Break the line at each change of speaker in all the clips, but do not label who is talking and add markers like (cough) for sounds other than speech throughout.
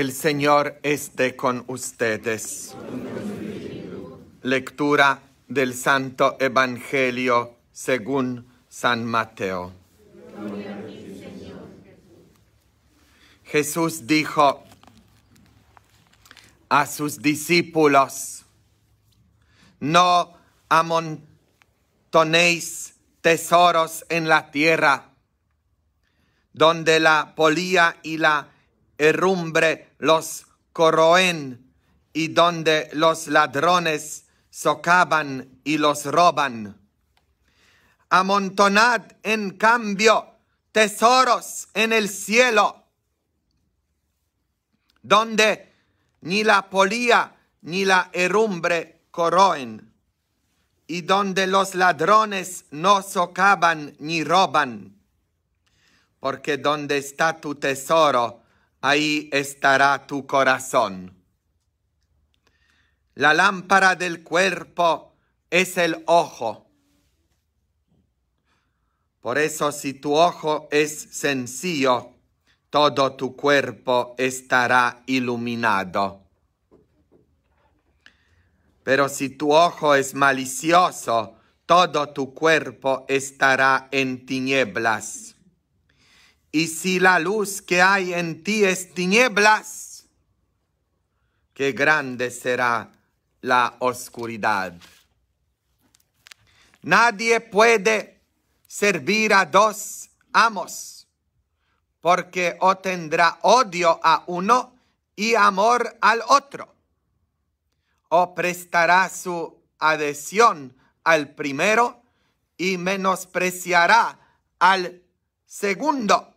El Señor esté con ustedes. Lectura del Santo Evangelio según San Mateo. Jesús dijo a sus discípulos, no amontonéis tesoros en la tierra, donde la polía y la herrumbre los corroen y donde los ladrones socavan y los roban. Amontonad en cambio tesoros en el cielo, donde ni la polía ni la herrumbre corroen, y donde los ladrones no socavan ni roban, porque donde está tu tesoro, ahí estará tu corazón. La lámpara del cuerpo es el ojo. Por eso si tu ojo es sencillo, todo tu cuerpo estará iluminado. Pero si tu ojo es malicioso, todo tu cuerpo estará en tinieblas. Y si la luz que hay en ti es tinieblas, qué grande será la oscuridad. Nadie puede servir a dos amos, porque o tendrá odio a uno y amor al otro, o prestará su adhesión al primero y menospreciará al segundo.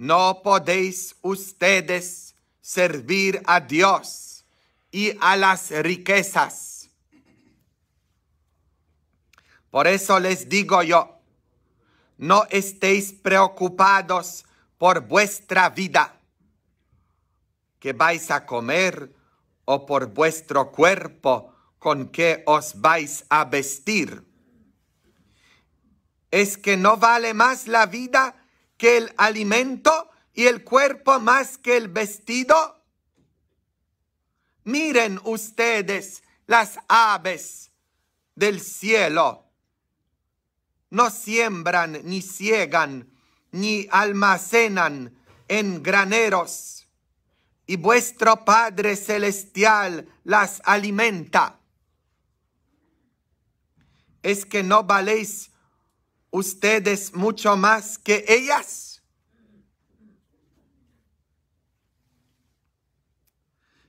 No podéis ustedes servir a Dios y a las riquezas. Por eso les digo yo, no estéis preocupados por vuestra vida, que vais a comer, o por vuestro cuerpo con que os vais a vestir. ¿Es que no vale más la vida que el alimento y el cuerpo más que el vestido? Miren ustedes las aves del cielo. No siembran, ni ciegan, ni almacenan en graneros, y vuestro Padre Celestial las alimenta. ¿Es que no valéis ustedes mucho más que ellas.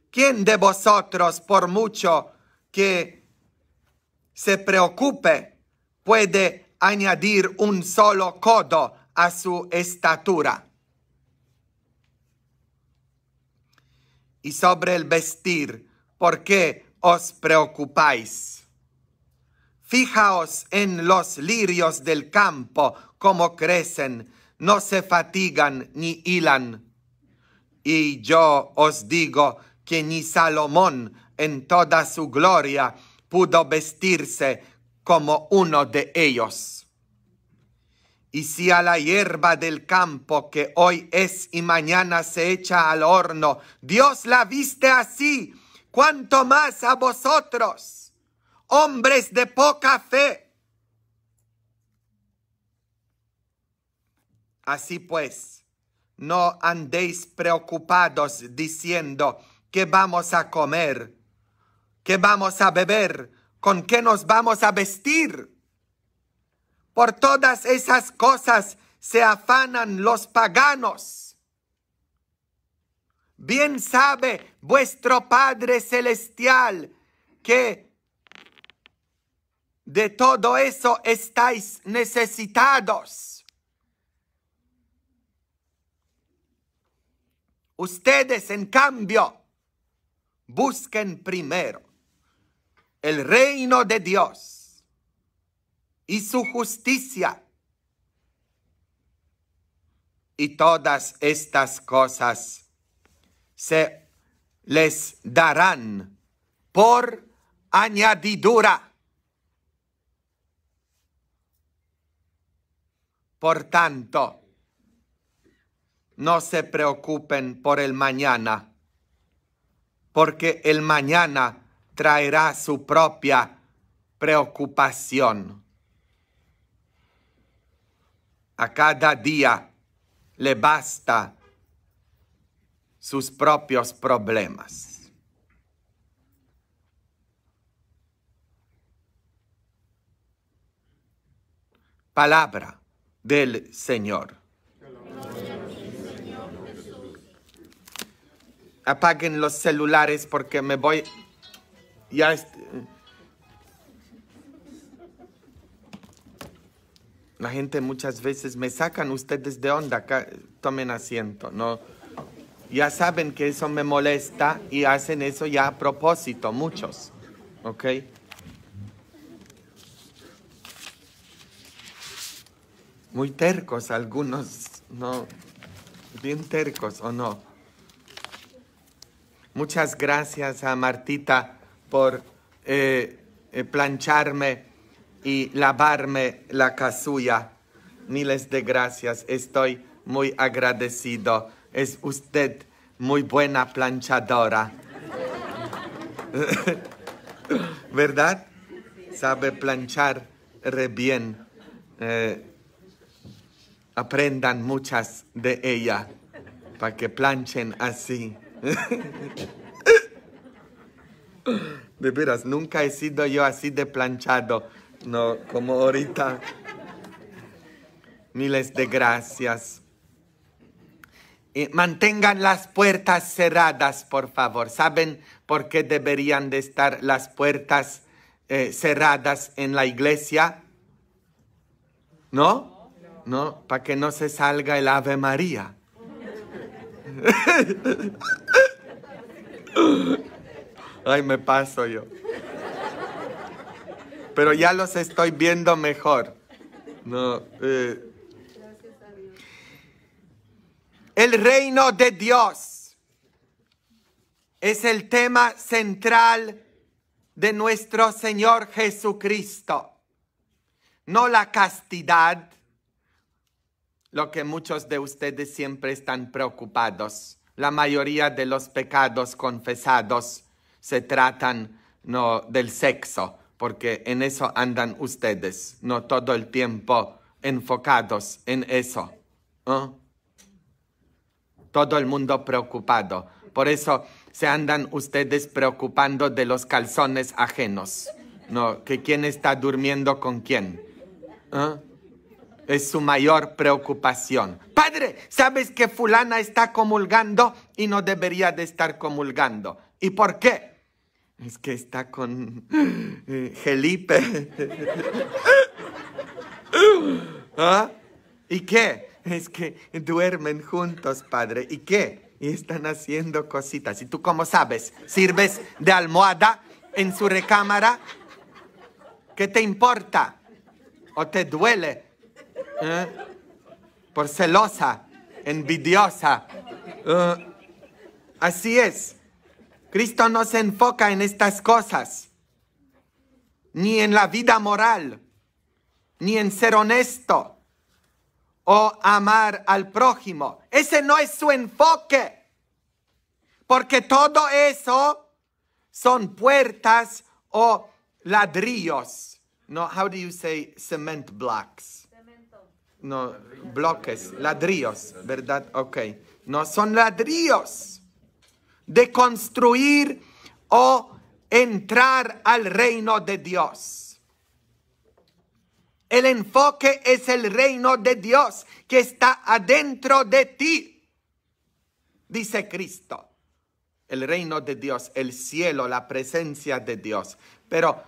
¿Quién de vosotros, por mucho que se preocupe, puede añadir un solo codo a su estatura? Y sobre el vestir, ¿por qué os preocupáis? Fijaos en los lirios del campo, como crecen, no se fatigan ni hilan. Y yo os digo que ni Salomón en toda su gloria pudo vestirse como uno de ellos. Y si a la hierba del campo que hoy es y mañana se echa al horno, Dios la viste así, cuanto más a vosotros hombres de poca fe. Así pues, no andéis preocupados diciendo qué vamos a comer, qué vamos a beber, con qué nos vamos a vestir. Por todas esas cosas se afanan los paganos. Bien sabe vuestro Padre Celestial que de todo eso estáis necesitados. Ustedes, en cambio, busquen primero el reino de Dios y su justicia. Y todas estas cosas se les darán por añadidura. Por tanto, no se preocupen por el mañana, porque el mañana traerá su propia preocupación. A cada día le basta sus propios problemas. Palabra del Señor. Apaguen los celulares porque me voy... Ya La gente muchas veces me sacan ustedes de onda, tomen asiento, ¿no? Ya saben que eso me molesta y hacen eso ya a propósito, muchos, ¿ok? muy tercos algunos, ¿no? Bien tercos o no. Muchas gracias a Martita por eh, eh, plancharme y lavarme la casulla. Miles de gracias, estoy muy agradecido. Es usted muy buena planchadora. (laughs) ¿Verdad? Sabe planchar re bien. Eh, aprendan muchas de ella para que planchen así. (laughs) De veras, nunca he sido yo así de planchado, no como ahorita. Miles de gracias. Eh, mantengan las puertas cerradas, por favor. ¿Saben por qué deberían de estar las puertas eh, cerradas en la iglesia? ¿No? ¿no? Para que no se salga el Ave María. (laughs) Ay, me paso yo. Pero ya los estoy viendo mejor. No, eh, El reino de Dios es el tema central de nuestro Señor Jesucristo. No la castidad, lo que muchos de ustedes siempre están preocupados. La mayoría de los pecados confesados se tratan no del sexo, porque en eso andan ustedes, no todo el tiempo enfocados en eso. Todo el mundo preocupado. Por eso se andan ustedes preocupando de los calzones ajenos. No, que quién está durmiendo con quién. ¿Ah? Es su mayor preocupación. Padre, ¿sabes que fulana está comulgando y no debería de estar comulgando? ¿Y por qué? Es que está con eh, (laughs) ¿Ah? ¿Y qué? Es que duermen juntos, padre. ¿Y qué? Y están haciendo cositas. ¿Y tú cómo sabes? ¿Sirves de almohada en su recámara? ¿Qué te importa? ¿O te duele ¿Eh? Por celosa, envidiosa. ¿Eh? así es. Cristo no se enfoca en estas cosas, ni en la vida moral, ni en ser honesto o amar al prójimo. Ese no es su enfoque, porque todo eso son puertas o ladrillos. No, how do you say cement blocks? No, bloques, ladrillos, ¿verdad? Ok. No son ladrillos de construir o entrar al reino de Dios. El enfoque es el reino de Dios que está adentro de ti, dice Cristo. El reino de Dios, el cielo, la presencia de Dios. Pero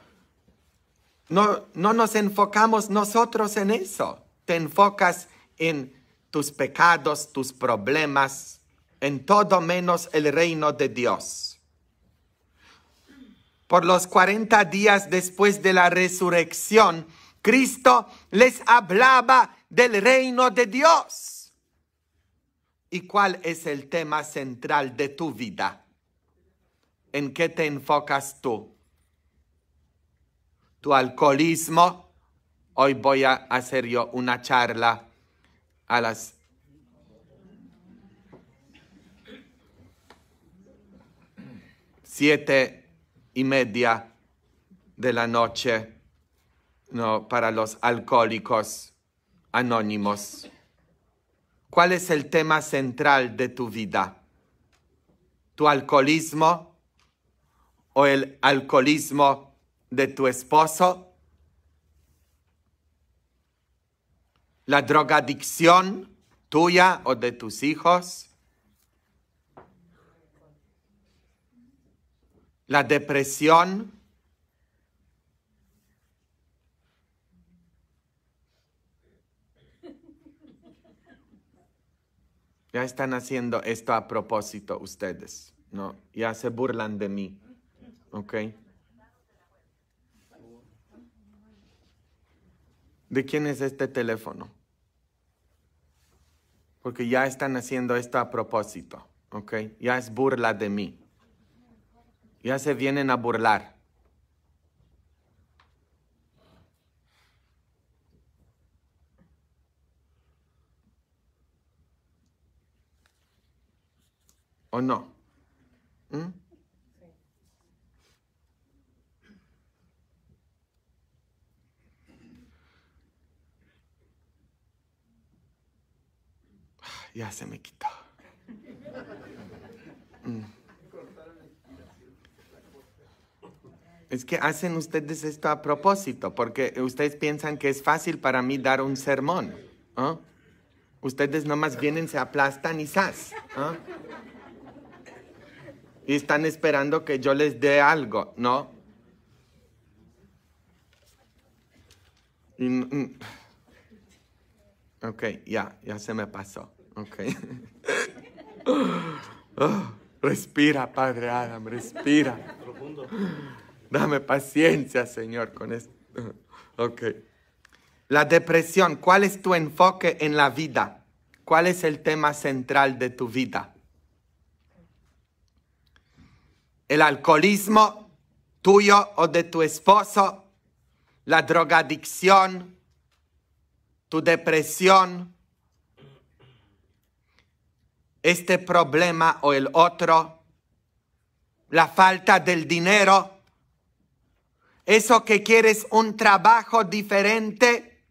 no, no nos enfocamos nosotros en eso te enfocas en tus pecados, tus problemas, en todo menos el reino de Dios. Por los 40 días después de la resurrección, Cristo les hablaba del reino de Dios. ¿Y cuál es el tema central de tu vida? ¿En qué te enfocas tú? ¿Tu alcoholismo? Hoy voy a hacer yo una charla a las... siete y media de la noche no, para los alcohólicos anónimos. ¿Cuál es el tema central de tu vida? ¿Tu alcoholismo o el alcoholismo de tu esposo? la drogadicción tuya o de tus hijos, la depresión, Ya están haciendo esto a propósito ustedes, ¿no? Ya se burlan de mí, ¿ok? de quién es este teléfono. Porque ya están haciendo esto a propósito, ¿ok? Ya es burla de mí. Ya se vienen a burlar. ¿O no? ¿Mm? ya se me quitó. Mm. Es que hacen ustedes esto a propósito, porque ustedes piensan que es fácil para mí dar un sermón. Ustedes nomás vienen, se aplastan y sas. Y están esperando que yo les dé algo, ¿no? Mm, mm. ok, ya, ya se me pasó. (laughs) Ah, respira, Padre Adam, respira. Dame paciencia, Señor, con esto. Ok. La depresión, ¿cuál es tu enfoque en la vida? ¿Cuál es el tema central de tu vida? ¿El alcoholismo tuyo o de tu esposo? ¿La drogadicción? ¿Tu depresión? este problema o el otro, la falta del dinero, eso que quieres un trabajo diferente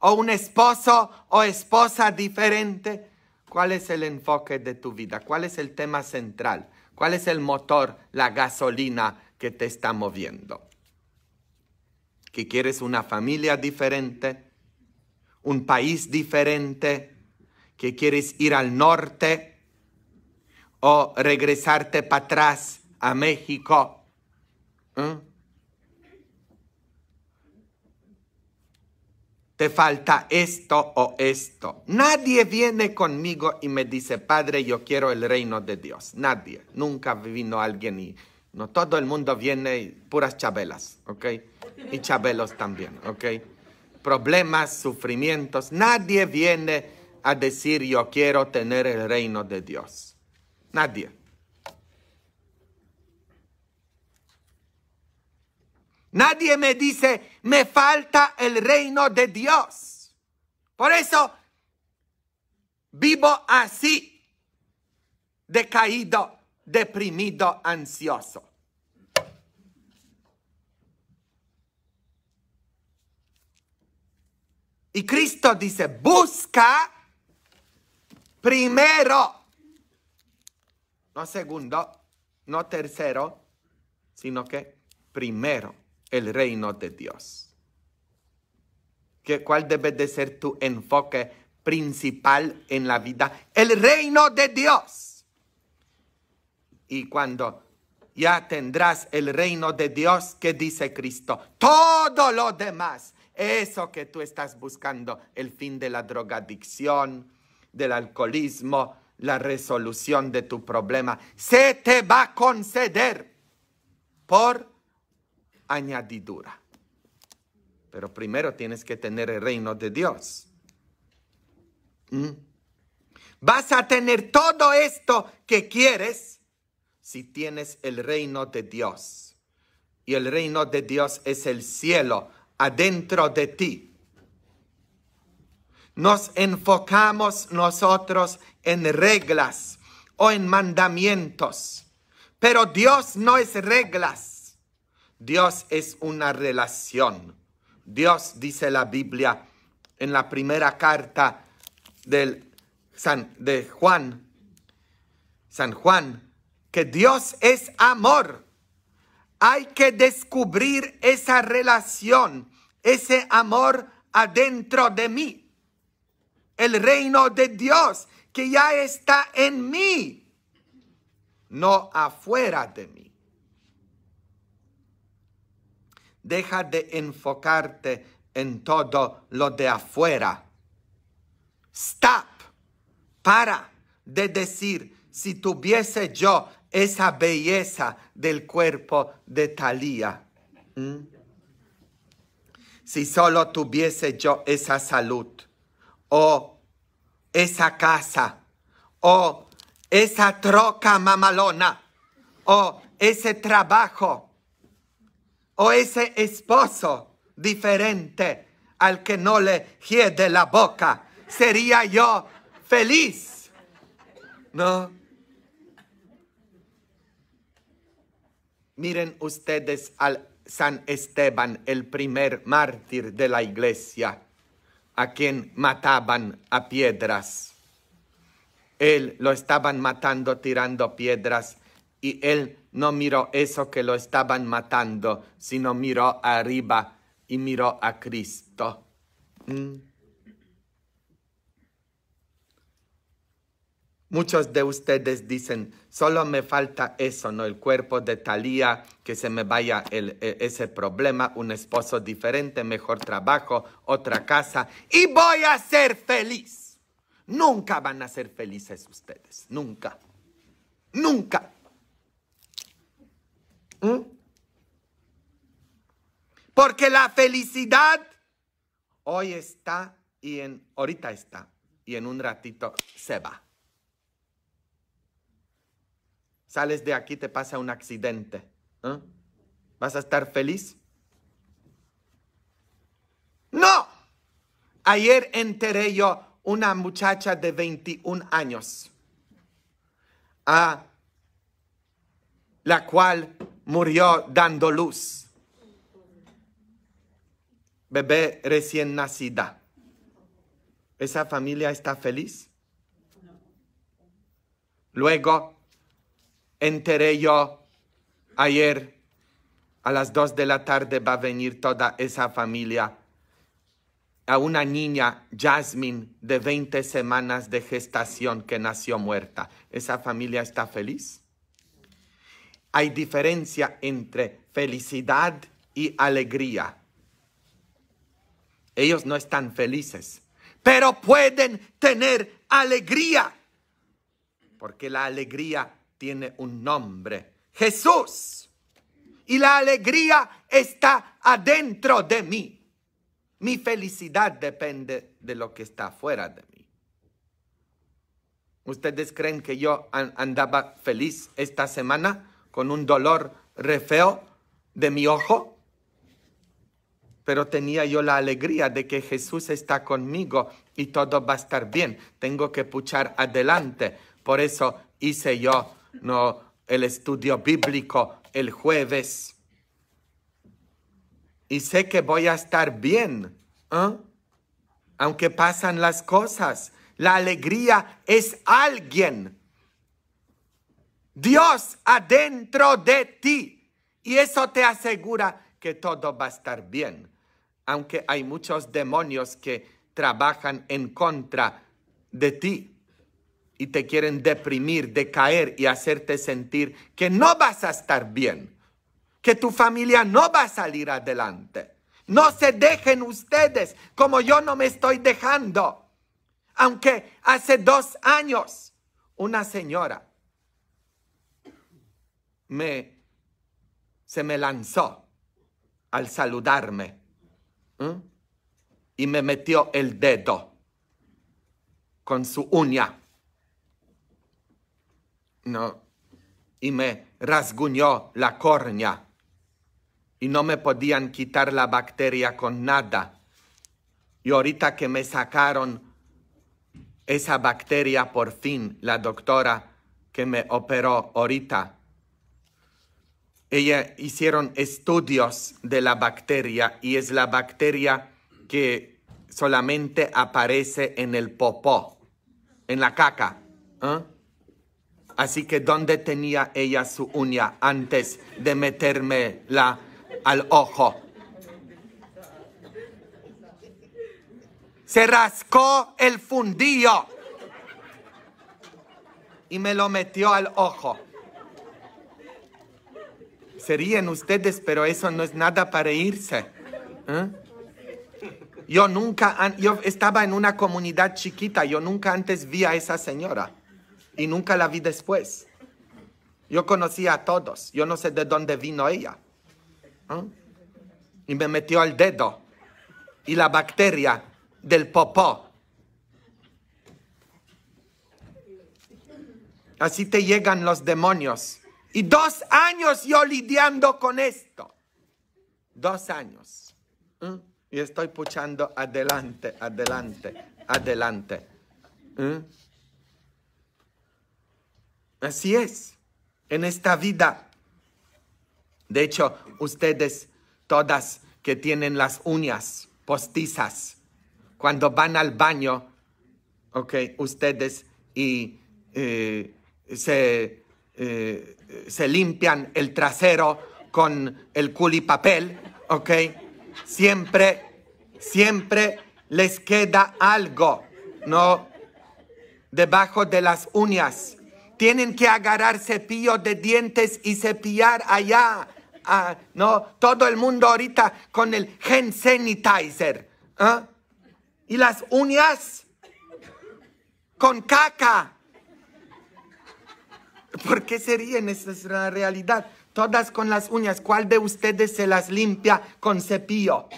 o un esposo o esposa diferente. ¿Cuál es el enfoque de tu vida? ¿Cuál es el tema central? ¿Cuál es el motor, la gasolina que te está moviendo? ¿Que quieres una familia diferente? ¿Un país diferente? que quieres ir al norte o regresarte para atrás a México. ¿Mm? Te falta esto o esto. Nadie viene conmigo y me dice, Padre, yo quiero el reino de Dios. Nadie. Nunca vino alguien y no todo el mundo viene puras chabelas, ¿ok? Y chabelos también, ¿ok? Problemas, sufrimientos. Nadie viene a decir yo quiero tener el reino de Dios. Nadie. Nadie me dice, me falta el reino de Dios. Por eso vivo así, decaído, deprimido, ansioso. Y Cristo dice, busca primero. No segundo, no tercero, sino que primero el reino de Dios. ¿Qué, ¿Cuál debe de ser tu enfoque principal en la vida? El reino de Dios. Y cuando ya tendrás el reino de Dios, que dice Cristo? Todo lo demás, eso que tú estás buscando, el fin de la drogadicción, del alcoholismo, la resolución de tu problema. Se te va a conceder por añadidura. Pero primero tienes que tener el reino de Dios. ¿Mm? Vas a tener todo esto que quieres si tienes el reino de Dios. Y el reino de Dios es el cielo adentro de ti nos enfocamos nosotros en reglas o en mandamientos. Pero Dios no es reglas. Dios es una relación. Dios dice la Biblia en la primera carta del San, de Juan, San Juan, que Dios es amor. Hay que descubrir esa relación, ese amor adentro de mí el reino de Dios que ya está en mí, no afuera de mí. Deja de enfocarte en todo lo de afuera. Stop. Para de decir, si tuviese yo esa belleza del cuerpo de Talía. Si solo tuviese yo esa salud. O esa casa, o esa troca mamalona, o ese trabajo, o ese esposo diferente al que no le de la boca, sería yo feliz. ¿No? Miren ustedes al San Esteban, el primer mártir de la iglesia a quien mataban a piedras. Él lo estaban matando tirando piedras y él no miró eso que lo estaban matando, sino miró arriba y miró a Cristo. Mm. Muchos de ustedes dicen, solo me falta eso, ¿no? El cuerpo de Talía, que se me vaya e, ese problema, un esposo diferente, mejor trabajo, otra casa, y voy a ser feliz. Nunca van a ser felices ustedes, nunca, nunca. ¿Mm? Porque la felicidad hoy está y en, ahorita está y en un ratito se va sales de aquí, te pasa un accidente. ¿Vas a estar feliz? No. Ayer enteré yo una muchacha de 21 años, a ah, la cual murió dando luz. Bebé recién nacida. ¿Esa familia está feliz? Luego enteré yo ayer. A las dos de la tarde va a venir toda esa familia. A una niña, Jasmine, de 20 semanas de gestación que nació muerta. ¿Esa familia está feliz? Hay diferencia entre felicidad y alegría. Ellos no están felices, pero pueden tener alegría. Porque la alegría tiene un nombre, Jesús. Y la alegría está adentro de mí. Mi felicidad depende de lo que está fuera de mí. ¿Ustedes creen que yo andaba feliz esta semana con un dolor re feo de mi ojo? Pero tenía yo la alegría de que Jesús está conmigo y todo va a estar bien. Tengo que puchar adelante. Por eso hice yo no el estudio bíblico el jueves. Y sé que voy a estar bien, ¿eh? aunque pasan las cosas. La alegría es alguien. Dios adentro de ti. Y eso te asegura que todo va a estar bien. Aunque hay muchos demonios que trabajan en contra de ti y te quieren deprimir, decaer y hacerte sentir que no vas a estar bien, que tu familia no va a salir adelante. No se dejen ustedes como yo no me estoy dejando. Aunque hace dos años una señora me, se me lanzó al saludarme y me metió el dedo con su uña no. Y me rasguñó la cornea Y no me podían quitar la bacteria con nada. Y ahorita que me sacaron esa bacteria por fin, la doctora que me operó ahorita, ella hicieron estudios de la bacteria y es la bacteria que solamente aparece en el popó, en la caca. ¿eh? Así que, ¿dónde tenía ella su uña antes de la al ojo? Se rascó el fundillo y me lo metió al ojo. Serían ustedes, pero eso no es nada para irse. ¿eh? Yo nunca, yo estaba en una comunidad chiquita, yo nunca antes vi a esa señora y nunca la vi después. Yo conocía a todos, yo no sé de dónde vino ella. Y me metió al dedo y la bacteria del popó. Así te llegan los demonios. Y dos años yo lidiando con esto. Dos años. Y estoy puchando adelante, adelante, adelante. ¿Eh? Así es, en esta vida. De hecho, ustedes todas que tienen las uñas postizas, cuando van al baño, ok, ustedes y eh, se, eh, se limpian el trasero con el culipapel, ok, siempre, siempre les queda algo, ¿no? Debajo de las uñas tienen que agarrar cepillo de dientes y cepillar allá. Ah, no, todo el mundo ahorita con el gen sanitizer. ¿ah? Y las uñas con caca. ¿Por qué serían? Esa es la realidad. Todas con las uñas. ¿Cuál de ustedes se las limpia con cepillo?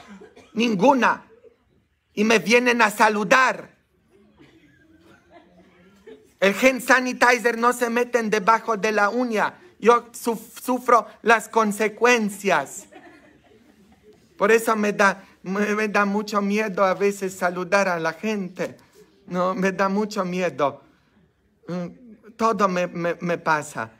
Ninguna. Y me vienen a saludar. El hand sanitizer no se mete debajo de la uña. Yo sufro las consecuencias. Por eso me da, me da mucho miedo a veces saludar a la gente. No, me da mucho miedo. Mm, todo me, pasa.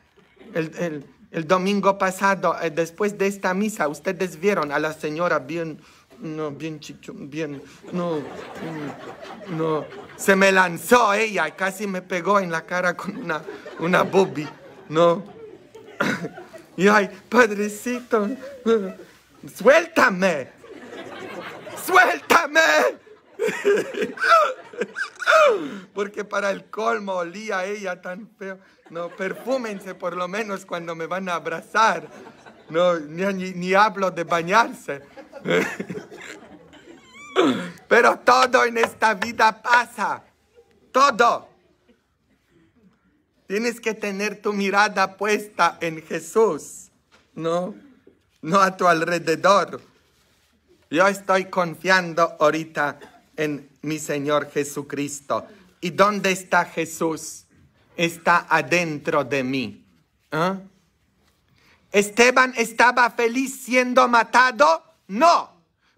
el domingo pasado, eh, después de esta misa, ustedes vieron a la señora bien no, bien chicho, bien. No, no. Se me lanzó ella y casi me pegó en la cara con una, una boobie, ¿no? (coughs) Y ay, padrecito, (laughs) suéltame, suéltame. (laughs) Porque para el colmo olía ella tan feo. No, perfúmense por lo menos cuando me van a abrazar. No, ni, ni hablo de bañarse. (laughs) Pero todo en esta vida pasa. Todo. Tienes que tener tu mirada puesta en Jesús, ¿no? No a tu alrededor. Yo estoy confiando ahorita en mi Señor Jesucristo. ¿Y dónde está Jesús? Está adentro de mí. ¿ah? Esteban estaba feliz siendo matado. No,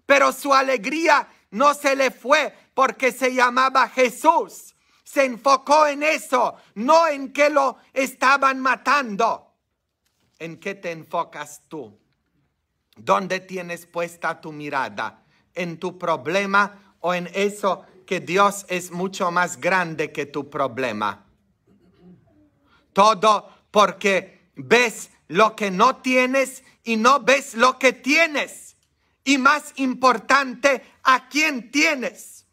pero su alegría no se le fue porque se llamaba Jesús. Se enfocó en eso, no en que lo estaban matando. ¿En qué te enfocas tú? ¿Dónde tienes puesta tu mirada? ¿En tu problema o en eso que Dios es mucho más grande que tu problema? Todo porque ves lo que no tienes y no ves lo que tienes y más importante, ¿a quién tienes?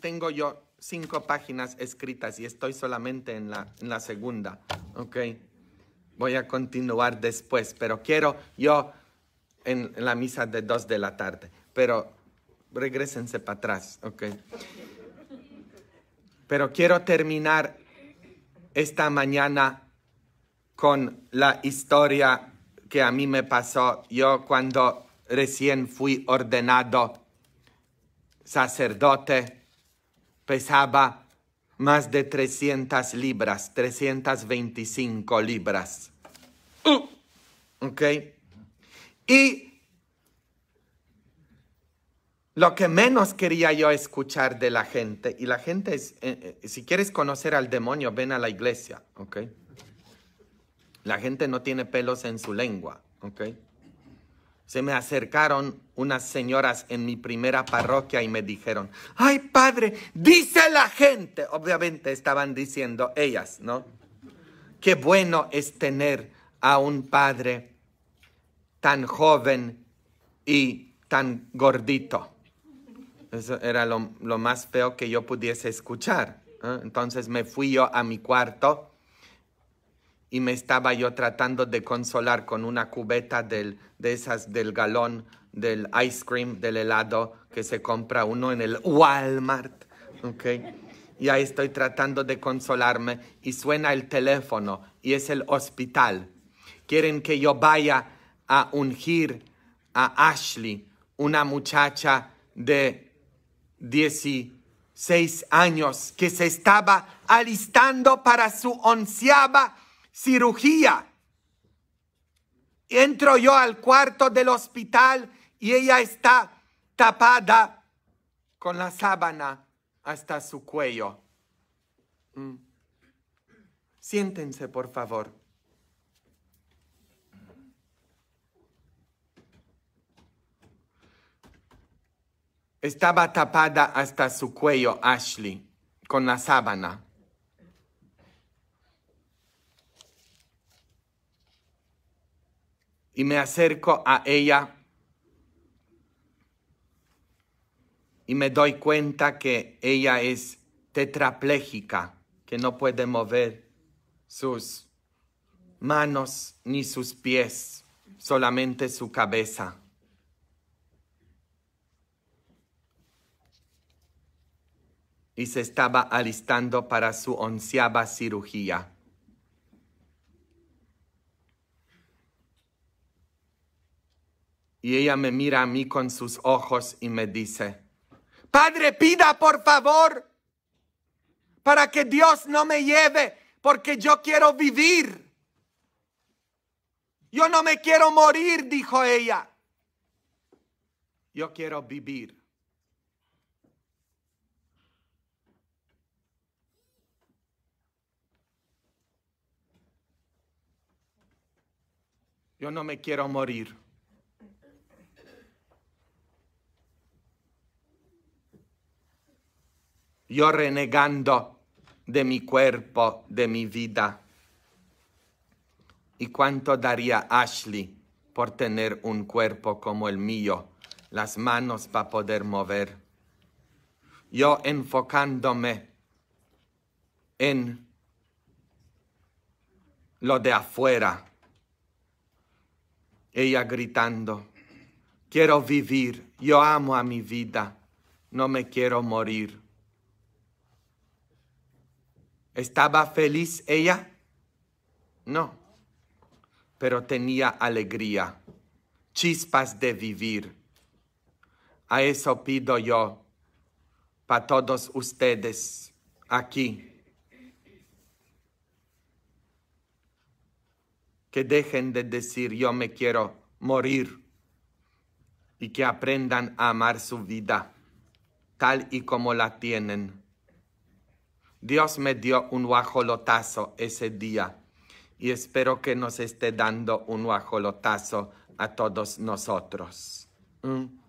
tengo yo cinco páginas escritas y estoy solamente en la, segunda, ¿ok? Voy a continuar después, pero quiero yo en, en la misa de dos de la tarde, pero regresense para atrás, ¿ok? Pero quiero terminar esta mañana con la historia que a mí me pasó yo cuando recién fui ordenado sacerdote, pesaba más de 300 libras, 325 libras. Uh, ¿Ok? Y lo que menos quería yo escuchar de la gente, y la gente es, eh, eh, si quieres conocer al demonio, ven a la iglesia, ¿ok? La gente no tiene pelos en su lengua, ¿ok? Se me acercaron unas señoras en mi primera parroquia y me dijeron, ay padre, dice la gente, obviamente estaban diciendo ellas, ¿no? Qué bueno es tener a un padre tan joven y tan gordito. Eso era lo, más feo que yo pudiese escuchar. ¿eh? Entonces me fui yo a mi cuarto y me estaba yo tratando de consolar con una cubeta del, de esas del galón del ice cream, del helado que se compra uno en el Walmart. Okay. Y ahí estoy tratando de consolarme y suena el teléfono y es el hospital. Quieren que yo vaya a ungir a Ashley, una muchacha de 16 años que se estaba alistando para su onceava cirugía. Entro yo al cuarto del hospital y ella está tapada con la sábana hasta su cuello. Mm. Siéntense, por favor. Estaba tapada hasta su cuello Ashley con la sábana. y me acerco a ella y me doy cuenta que ella es tetrapléjica, que no puede mover sus manos ni sus pies, solamente su cabeza. Y se estaba alistando para su onceava cirugía. Y ella me mira a mí con sus ojos y me dice, Padre, pida por favor para que Dios no me lleve, porque yo quiero vivir. Yo no me quiero morir, dijo ella. Yo quiero vivir. Yo no me quiero morir. yo renegando de mi cuerpo, de mi vida. ¿Y cuánto daría Ashley por tener un cuerpo como el mío, las manos para poder mover? Yo enfocándome en lo de afuera. Ella gritando, quiero vivir, yo amo a mi vida, no me quiero morir. ¿Estaba feliz ella? No, pero tenía alegría, chispas de vivir. A eso pido yo para todos ustedes aquí. Que dejen de decir yo me quiero morir y que aprendan a amar su vida tal y como la tienen Dios me dio un guajolotazo ese día y espero que nos esté dando un guajolotazo a todos nosotros. Mm.